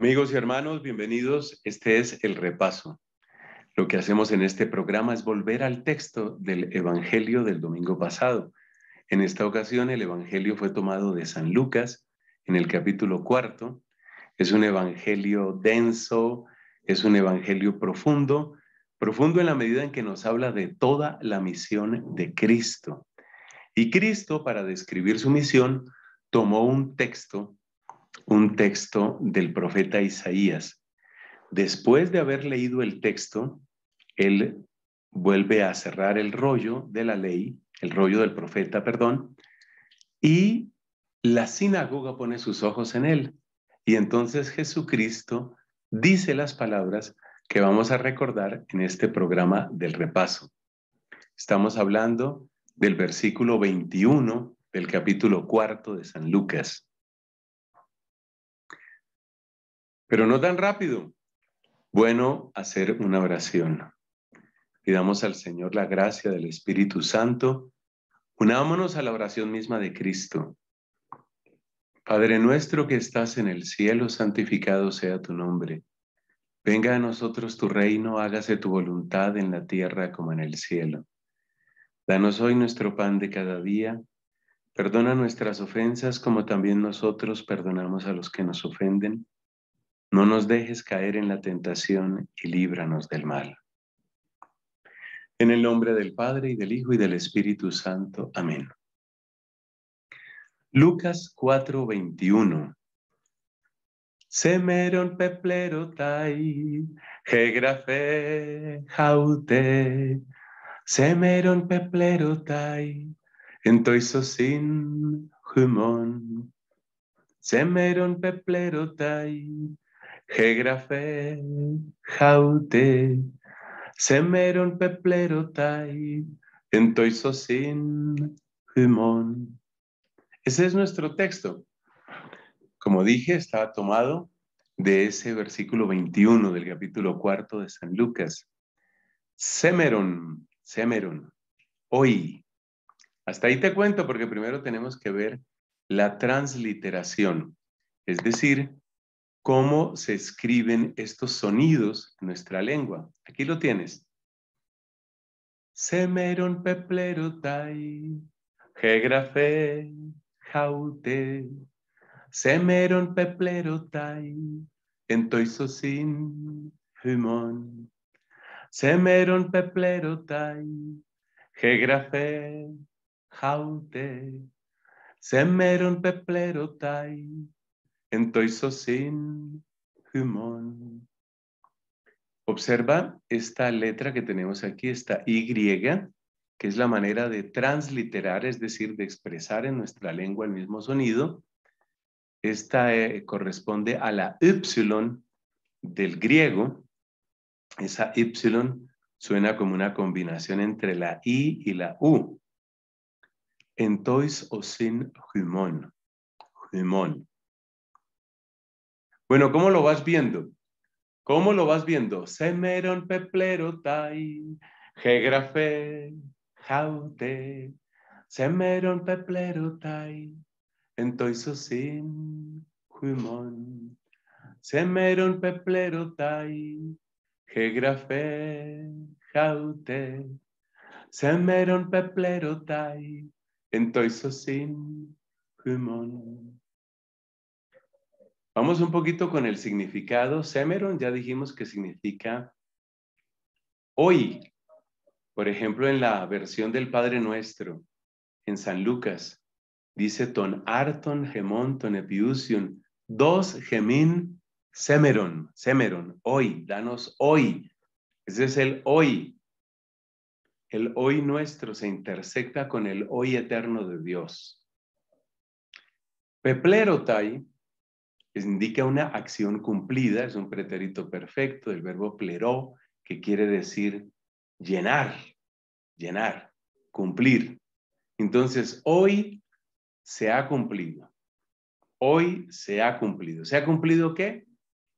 Amigos y hermanos, bienvenidos. Este es el repaso. Lo que hacemos en este programa es volver al texto del Evangelio del domingo pasado. En esta ocasión el Evangelio fue tomado de San Lucas en el capítulo cuarto. Es un Evangelio denso, es un Evangelio profundo, profundo en la medida en que nos habla de toda la misión de Cristo. Y Cristo, para describir su misión, tomó un texto un texto del profeta Isaías. Después de haber leído el texto, él vuelve a cerrar el rollo de la ley, el rollo del profeta, perdón, y la sinagoga pone sus ojos en él. Y entonces Jesucristo dice las palabras que vamos a recordar en este programa del repaso. Estamos hablando del versículo 21 del capítulo cuarto de San Lucas. pero no tan rápido. Bueno, hacer una oración. Pidamos al Señor la gracia del Espíritu Santo. Unámonos a la oración misma de Cristo. Padre nuestro que estás en el cielo, santificado sea tu nombre. Venga a nosotros tu reino, hágase tu voluntad en la tierra como en el cielo. Danos hoy nuestro pan de cada día. Perdona nuestras ofensas como también nosotros perdonamos a los que nos ofenden no nos dejes caer en la tentación y líbranos del mal. En el nombre del Padre y del Hijo y del Espíritu Santo. Amén. Lucas 4:21. Semeron peplerotai, gegrafe jaute, semeron peplerotai, entoisosin humon, semeron peplerotai, jaute, semeron peplerotai, toisosin Ese es nuestro texto. Como dije, estaba tomado de ese versículo 21 del capítulo cuarto de San Lucas. Semeron, semeron, hoy. Hasta ahí te cuento porque primero tenemos que ver la transliteración, es decir, cómo se escriben estos sonidos en nuestra lengua. Aquí lo tienes. Semeron peplerotai, gegrafe, jaute, semeron peplerotai, entoisosin, humon, semeron peplerotai, gegrafe, jaute, semeron peplerotai, entonces sin humón. Observa esta letra que tenemos aquí, esta Y, que es la manera de transliterar, es decir, de expresar en nuestra lengua el mismo sonido. Esta eh, corresponde a la Y del griego. Esa Y suena como una combinación entre la I y la U. Entonces o sin humón. Humón. Bueno, ¿cómo lo vas viendo? ¿Cómo lo vas viendo? Semeron peplerotai tai, gegrafe, jaute, semeron peplero tai, entoisosin, huimon, semeron peplero tai, gegrafe, jaute, semeron peplero tai, entoisosin, huimon. Vamos un poquito con el significado. Semeron ya dijimos que significa hoy. Por ejemplo, en la versión del Padre Nuestro, en San Lucas, dice ton arton gemon ton epiusion, dos gemin semeron, semeron, hoy, danos hoy. Ese es el hoy. El hoy nuestro se intersecta con el hoy eterno de Dios. Peplerotai indica una acción cumplida, es un pretérito perfecto del verbo pleró, que quiere decir llenar, llenar, cumplir. Entonces, hoy se ha cumplido. Hoy se ha cumplido. ¿Se ha cumplido qué?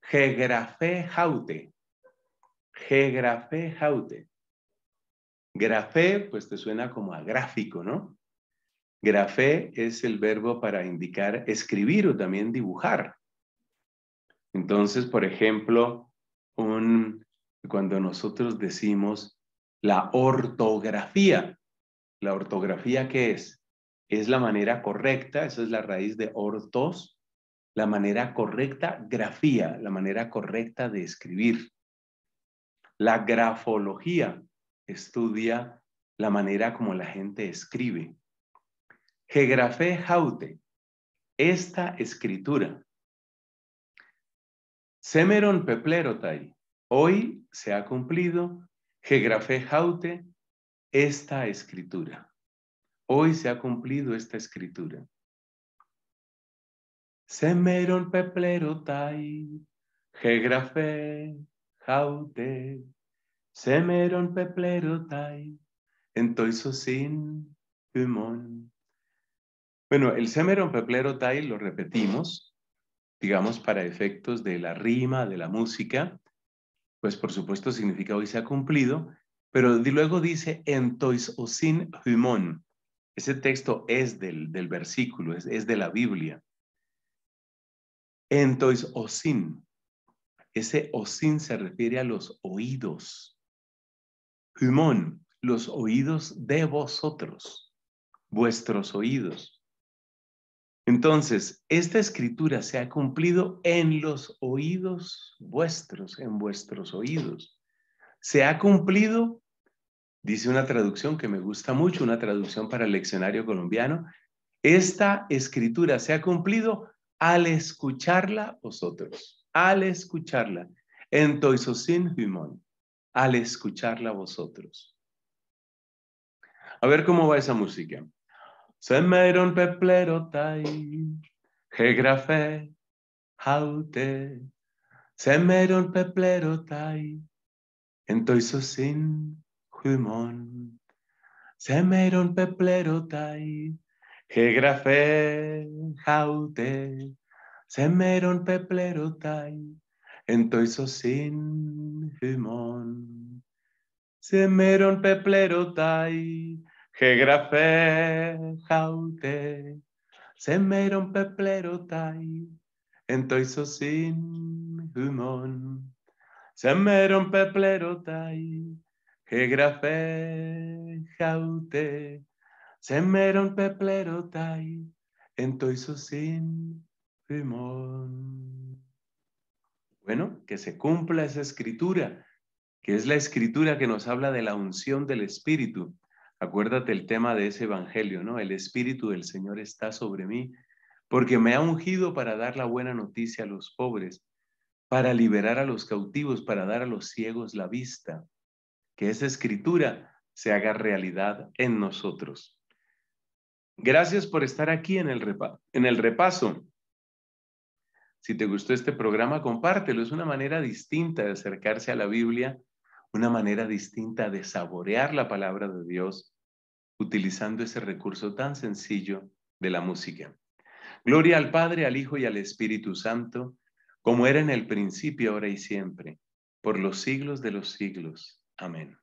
Gegrafe jaute. Gegrafe jaute. Grafe, pues te suena como a gráfico, ¿no? Grafe es el verbo para indicar escribir o también dibujar. Entonces, por ejemplo, cuando nosotros decimos la ortografía, ¿la ortografía qué es? Es la manera correcta, esa es la raíz de ortos, la manera correcta, grafía, la manera correcta de escribir. La grafología estudia la manera como la gente escribe. Gegrafé Jaute, esta escritura, Semeron peplerotai, hoy se ha cumplido, gegrafe jaute, esta escritura. Hoy se ha cumplido esta escritura. Semeron peplerotai, gegrafe jaute, semeron peplerotai, sin humon. Bueno, el semeron peplerotai lo repetimos digamos, para efectos de la rima, de la música, pues por supuesto significa hoy se ha cumplido, pero luego dice entois o sin humón. Ese texto es del, del versículo, es, de la Biblia. Entois o sin. Ese osin se refiere a los oídos. Humón, los oídos de vosotros, vuestros oídos. Entonces, esta escritura se ha cumplido en los oídos vuestros, en vuestros oídos. Se ha cumplido, dice una traducción que me gusta mucho, una traducción para el leccionario colombiano, esta escritura se ha cumplido al escucharla vosotros, al escucharla, en toisosin al escucharla vosotros. A ver cómo va esa música tai peplerotai, gegrafe, haute, Semeron peplerotai, entoisosin, humon, Szemeiron peplerotai, gegrafe, haute, Szemeiron peplerotai, sin humon, peplero peplerotai, Gegrafe jaute, zemeron peplerotai, me humon. plerotai peplerotai, gegrafe jaute, tay peplerotai, sin humón. Bueno, que se cumpla esa escritura, que es la escritura que nos habla de la unción del Espíritu Acuérdate el tema de ese evangelio, ¿no? El Espíritu del Señor está sobre mí porque me ha ungido para dar la buena noticia a los pobres, para liberar a los cautivos, para dar a los ciegos la vista. Que esa escritura se haga realidad en nosotros. Gracias por estar aquí en el, en el repaso. Si te gustó este programa, compártelo. Es una manera distinta de acercarse a la Biblia una manera distinta de saborear la palabra de Dios utilizando ese recurso tan sencillo de la música. Gloria al Padre, al Hijo y al Espíritu Santo, como era en el principio, ahora y siempre, por los siglos de los siglos. Amén.